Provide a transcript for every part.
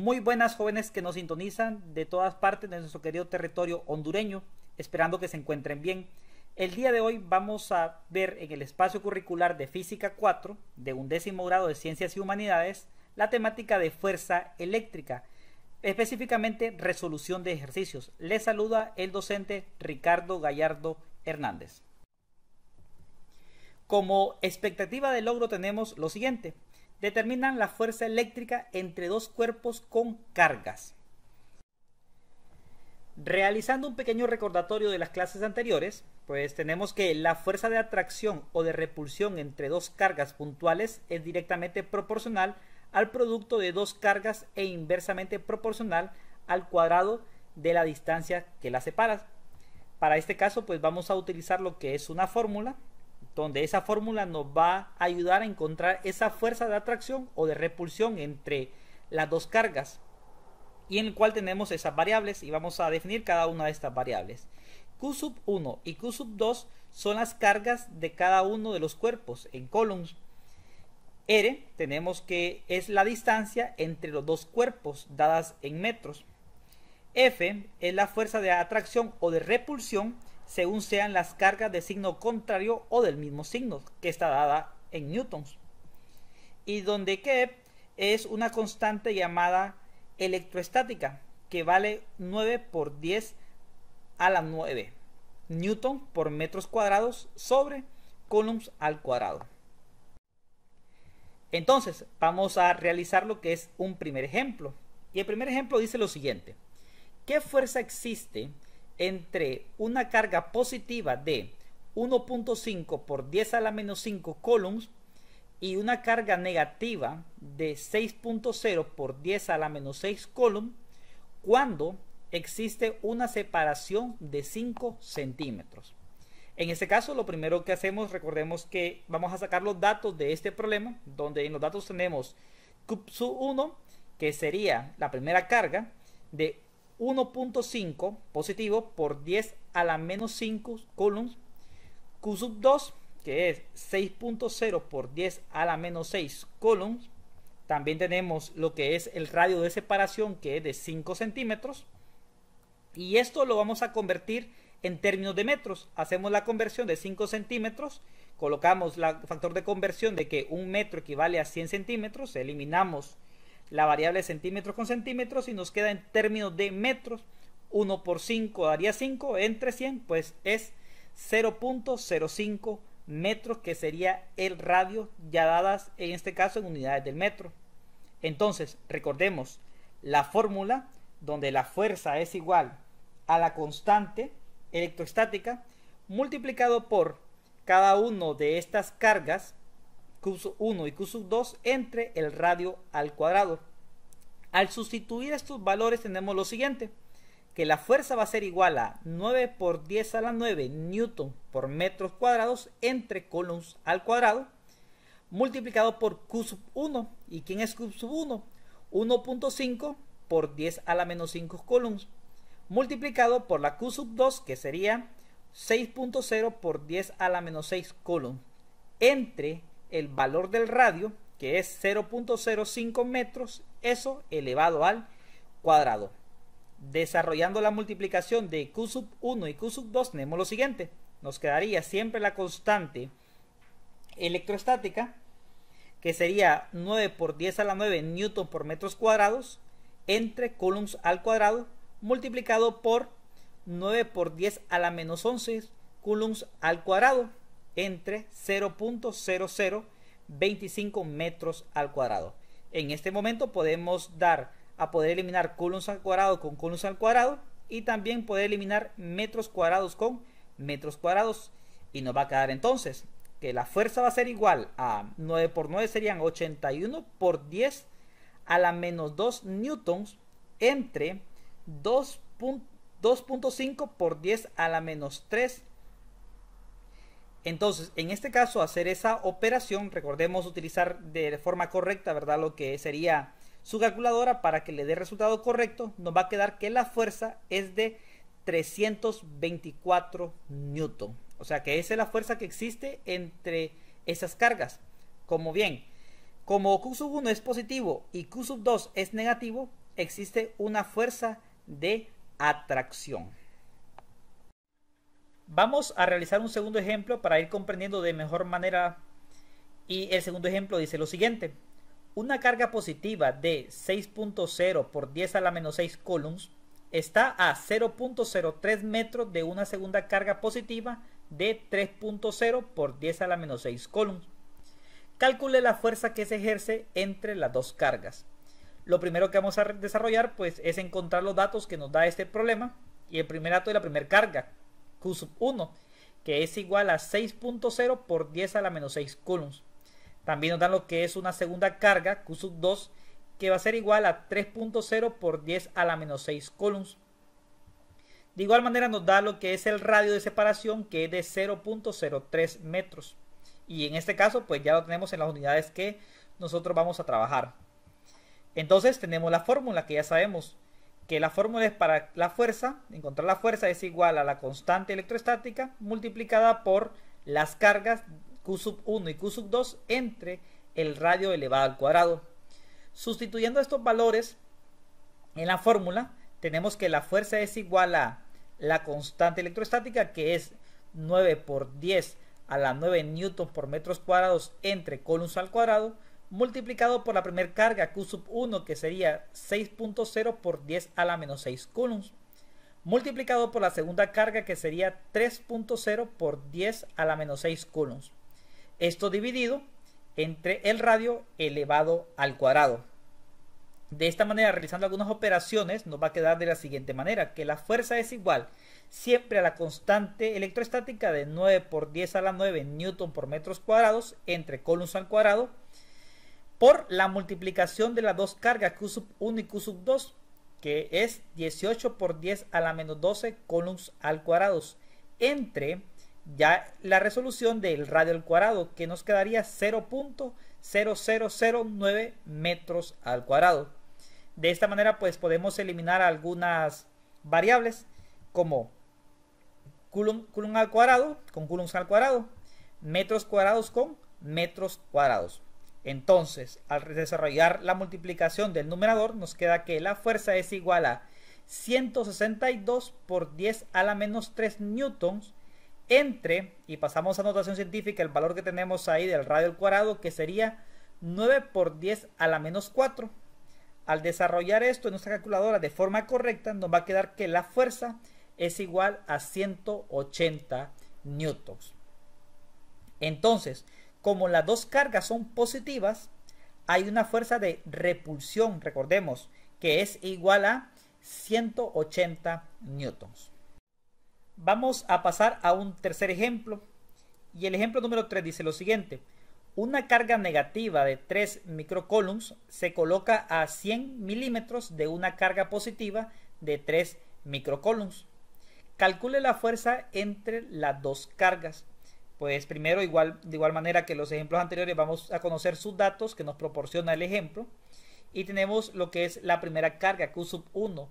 Muy buenas jóvenes que nos sintonizan de todas partes de nuestro querido territorio hondureño, esperando que se encuentren bien. El día de hoy vamos a ver en el espacio curricular de Física 4, de undécimo grado de Ciencias y Humanidades, la temática de fuerza eléctrica, específicamente resolución de ejercicios. Les saluda el docente Ricardo Gallardo Hernández. Como expectativa de logro tenemos lo siguiente, determinan la fuerza eléctrica entre dos cuerpos con cargas. Realizando un pequeño recordatorio de las clases anteriores, pues tenemos que la fuerza de atracción o de repulsión entre dos cargas puntuales es directamente proporcional al producto de dos cargas e inversamente proporcional al cuadrado de la distancia que las separa Para este caso, pues vamos a utilizar lo que es una fórmula donde esa fórmula nos va a ayudar a encontrar esa fuerza de atracción o de repulsión entre las dos cargas y en el cual tenemos esas variables y vamos a definir cada una de estas variables. Q sub 1 y Q sub 2 son las cargas de cada uno de los cuerpos en columns. R tenemos que es la distancia entre los dos cuerpos dadas en metros. F es la fuerza de atracción o de repulsión según sean las cargas de signo contrario o del mismo signo, que está dada en newtons. Y donde que es una constante llamada electroestática, que vale 9 por 10 a la 9 newton por metros cuadrados sobre coulombs al cuadrado. Entonces, vamos a realizar lo que es un primer ejemplo. Y el primer ejemplo dice lo siguiente. ¿Qué fuerza existe entre una carga positiva de 1.5 por 10 a la menos 5 columns y una carga negativa de 6.0 por 10 a la menos 6 columns cuando existe una separación de 5 centímetros. En este caso, lo primero que hacemos, recordemos que vamos a sacar los datos de este problema, donde en los datos tenemos q 1, que sería la primera carga, de 1.5 positivo por 10 a la menos 5 columns. Q sub 2, que es 6.0 por 10 a la menos 6 columns. También tenemos lo que es el radio de separación, que es de 5 centímetros. Y esto lo vamos a convertir en términos de metros. Hacemos la conversión de 5 centímetros, colocamos el factor de conversión de que un metro equivale a 100 centímetros, eliminamos la variable centímetros con centímetros y nos queda en términos de metros. 1 por 5 daría 5 entre 100, pues es 0.05 metros que sería el radio ya dadas en este caso en unidades del metro. Entonces, recordemos la fórmula donde la fuerza es igual a la constante electrostática multiplicado por cada uno de estas cargas Q1 y Q2 entre el radio al cuadrado. Al sustituir estos valores tenemos lo siguiente, que la fuerza va a ser igual a 9 por 10 a la 9 newton por metros cuadrados entre colons al cuadrado, multiplicado por Q1. ¿Y quién es Q1? 1.5 por 10 a la menos 5 columns. multiplicado por la Q2, que sería 6.0 por 10 a la menos 6 columns. entre el valor del radio, que es 0.05 metros, eso elevado al cuadrado. Desarrollando la multiplicación de Q sub 1 y Q sub 2 tenemos lo siguiente. Nos quedaría siempre la constante electrostática, que sería 9 por 10 a la 9 newton por metros cuadrados, entre coulombs al cuadrado, multiplicado por 9 por 10 a la menos 11 coulombs al cuadrado, entre 0.0025 metros al cuadrado. En este momento podemos dar a poder eliminar coulombs al cuadrado con coulombs al cuadrado y también poder eliminar metros cuadrados con metros cuadrados. Y nos va a quedar entonces que la fuerza va a ser igual a 9 por 9 serían 81 por 10 a la menos 2 newtons entre 2.5 por 10 a la menos 3 entonces, en este caso, hacer esa operación, recordemos utilizar de forma correcta, ¿verdad? Lo que sería su calculadora para que le dé resultado correcto, nos va a quedar que la fuerza es de 324 newton. O sea que esa es la fuerza que existe entre esas cargas. Como bien, como Q1 es positivo y Q2 es negativo, existe una fuerza de atracción. Vamos a realizar un segundo ejemplo para ir comprendiendo de mejor manera. Y el segundo ejemplo dice lo siguiente. Una carga positiva de 6.0 por 10 a la menos 6 coulombs está a 0.03 metros de una segunda carga positiva de 3.0 por 10 a la menos 6 coulombs. Calcule la fuerza que se ejerce entre las dos cargas. Lo primero que vamos a desarrollar pues, es encontrar los datos que nos da este problema y el primer dato de la primera carga, Q 1, que es igual a 6.0 por 10 a la menos 6 coulombs. También nos dan lo que es una segunda carga, Q 2, que va a ser igual a 3.0 por 10 a la menos 6 coulombs. De igual manera nos da lo que es el radio de separación, que es de 0.03 metros. Y en este caso, pues ya lo tenemos en las unidades que nosotros vamos a trabajar. Entonces tenemos la fórmula que ya sabemos que la fórmula es para la fuerza, encontrar la fuerza es igual a la constante electrostática multiplicada por las cargas Q 1 y Q sub 2 entre el radio elevado al cuadrado. Sustituyendo estos valores en la fórmula, tenemos que la fuerza es igual a la constante electrostática que es 9 por 10 a la 9 newtons por metros cuadrados entre Coulomb al cuadrado multiplicado por la primera carga Q 1 que sería 6.0 por 10 a la menos 6 coulombs multiplicado por la segunda carga que sería 3.0 por 10 a la menos 6 coulombs. Esto dividido entre el radio elevado al cuadrado. De esta manera, realizando algunas operaciones, nos va a quedar de la siguiente manera, que la fuerza es igual siempre a la constante electroestática de 9 por 10 a la 9 newton por metros cuadrados entre coulombs al cuadrado por la multiplicación de las dos cargas Q 1 y Q 2, que es 18 por 10 a la menos 12 coulombs al cuadrado, entre ya la resolución del radio al cuadrado, que nos quedaría 0.0009 metros al cuadrado. De esta manera, pues podemos eliminar algunas variables como coulomb, al cuadrado con coulombs al cuadrado, metros cuadrados con metros cuadrados. Entonces, al desarrollar la multiplicación del numerador, nos queda que la fuerza es igual a 162 por 10 a la menos 3 newtons entre, y pasamos a notación científica, el valor que tenemos ahí del radio al cuadrado, que sería 9 por 10 a la menos 4. Al desarrollar esto en nuestra calculadora de forma correcta, nos va a quedar que la fuerza es igual a 180 newtons. Entonces, como las dos cargas son positivas, hay una fuerza de repulsión, recordemos, que es igual a 180 newtons. Vamos a pasar a un tercer ejemplo. Y el ejemplo número 3 dice lo siguiente. Una carga negativa de 3 microcolumns se coloca a 100 milímetros de una carga positiva de 3 microcolumns. Calcule la fuerza entre las dos cargas pues primero igual de igual manera que los ejemplos anteriores vamos a conocer sus datos que nos proporciona el ejemplo y tenemos lo que es la primera carga Q sub 1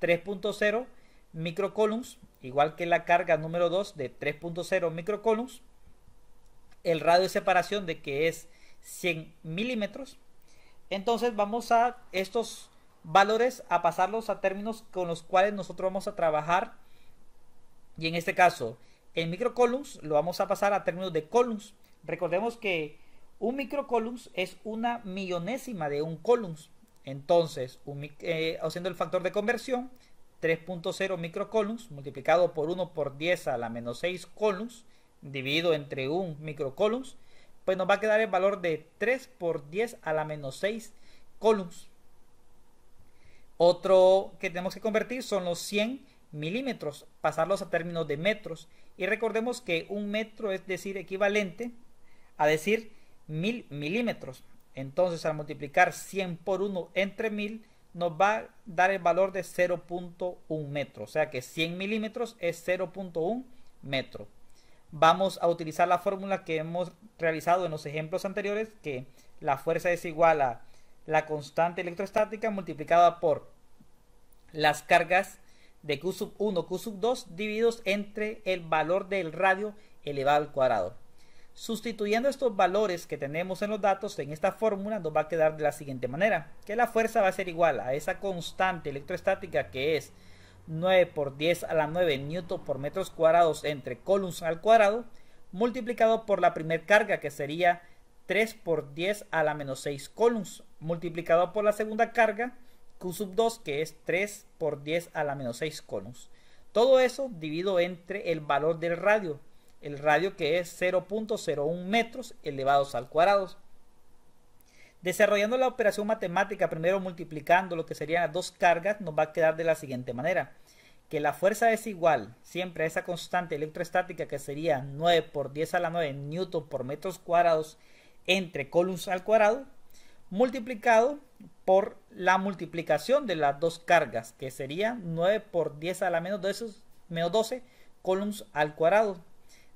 3.0 microcolumns igual que la carga número 2 de 3.0 microcolumns el radio de separación de que es 100 milímetros entonces vamos a estos valores a pasarlos a términos con los cuales nosotros vamos a trabajar y en este caso en microcolumns lo vamos a pasar a términos de columns. Recordemos que un microcolumns es una millonésima de un columns. Entonces, eh, haciendo el factor de conversión, 3.0 microcolumns multiplicado por 1 por 10 a la menos 6 columns dividido entre un microcolumns, pues nos va a quedar el valor de 3 por 10 a la menos 6 columns. Otro que tenemos que convertir son los 100 milímetros, pasarlos a términos de metros. Y recordemos que un metro es decir equivalente a decir mil milímetros. Entonces al multiplicar 100 por 1 entre 1000 nos va a dar el valor de 0.1 metro. O sea que 100 milímetros es 0.1 metro. Vamos a utilizar la fórmula que hemos realizado en los ejemplos anteriores, que la fuerza es igual a la constante electrostática multiplicada por las cargas de Q sub 1, Q sub 2 divididos entre el valor del radio elevado al cuadrado. Sustituyendo estos valores que tenemos en los datos en esta fórmula nos va a quedar de la siguiente manera, que la fuerza va a ser igual a esa constante electrostática que es 9 por 10 a la 9 newton por metros cuadrados entre columns al cuadrado, multiplicado por la primer carga que sería 3 por 10 a la menos 6 columns, multiplicado por la segunda carga Q sub 2, que es 3 por 10 a la menos 6 conos. Todo eso divido entre el valor del radio, el radio que es 0.01 metros elevados al cuadrado. Desarrollando la operación matemática, primero multiplicando lo que serían las dos cargas, nos va a quedar de la siguiente manera. Que la fuerza es igual siempre a esa constante electroestática que sería 9 por 10 a la 9 newton por metros cuadrados entre coulombs al cuadrado multiplicado por la multiplicación de las dos cargas, que sería 9 por 10 a la menos 12, menos columns al cuadrado.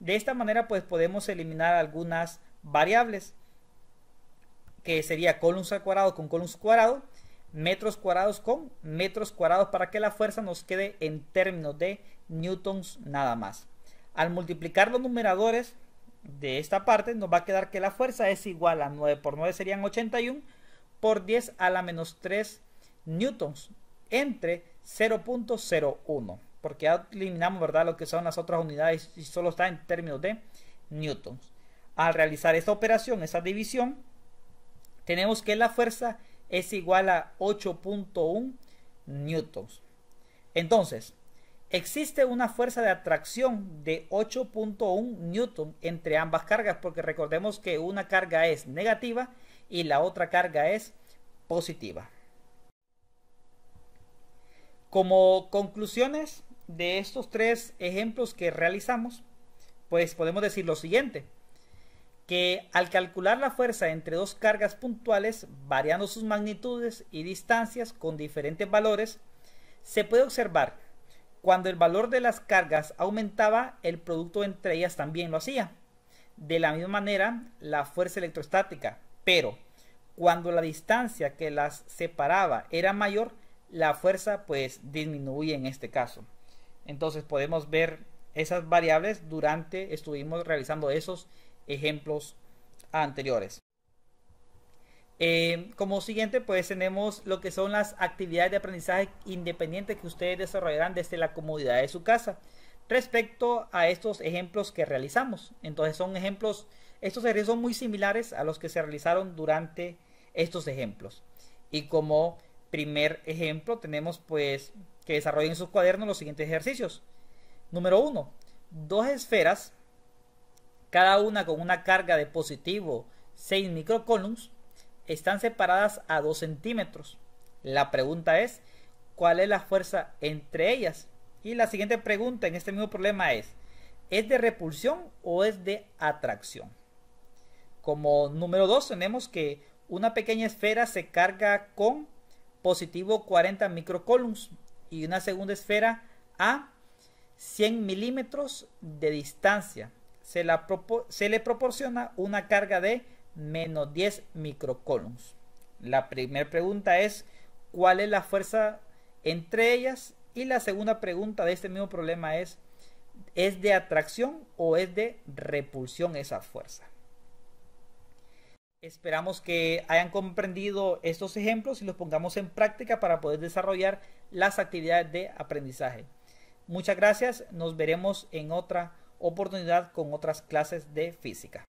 De esta manera pues podemos eliminar algunas variables, que sería columns al cuadrado con columns cuadrado, metros cuadrados con metros cuadrados para que la fuerza nos quede en términos de newtons nada más. Al multiplicar los numeradores de esta parte nos va a quedar que la fuerza es igual a 9 por 9 serían 81 por 10 a la menos 3 newtons entre 0.01 porque ya eliminamos verdad lo que son las otras unidades y solo está en términos de newtons al realizar esta operación esta división tenemos que la fuerza es igual a 8.1 newtons entonces Existe una fuerza de atracción de 8.1 Newton entre ambas cargas, porque recordemos que una carga es negativa y la otra carga es positiva. Como conclusiones de estos tres ejemplos que realizamos, pues podemos decir lo siguiente, que al calcular la fuerza entre dos cargas puntuales, variando sus magnitudes y distancias con diferentes valores, se puede observar cuando el valor de las cargas aumentaba, el producto entre ellas también lo hacía. De la misma manera, la fuerza electrostática, pero cuando la distancia que las separaba era mayor, la fuerza pues disminuye en este caso. Entonces podemos ver esas variables durante estuvimos realizando esos ejemplos anteriores. Eh, como siguiente, pues tenemos lo que son las actividades de aprendizaje independientes que ustedes desarrollarán desde la comodidad de su casa. Respecto a estos ejemplos que realizamos, entonces son ejemplos, estos ejercicios son muy similares a los que se realizaron durante estos ejemplos. Y como primer ejemplo, tenemos pues que desarrollen en sus cuadernos los siguientes ejercicios. Número uno, dos esferas, cada una con una carga de positivo 6 microcolumns, están separadas a 2 centímetros. La pregunta es, ¿cuál es la fuerza entre ellas? Y la siguiente pregunta en este mismo problema es, ¿es de repulsión o es de atracción? Como número 2 tenemos que una pequeña esfera se carga con positivo 40 microcolumns y una segunda esfera a 100 milímetros de distancia. Se, se le proporciona una carga de menos 10 microcolons. La primera pregunta es, ¿cuál es la fuerza entre ellas? Y la segunda pregunta de este mismo problema es, ¿es de atracción o es de repulsión esa fuerza? Esperamos que hayan comprendido estos ejemplos y los pongamos en práctica para poder desarrollar las actividades de aprendizaje. Muchas gracias, nos veremos en otra oportunidad con otras clases de física.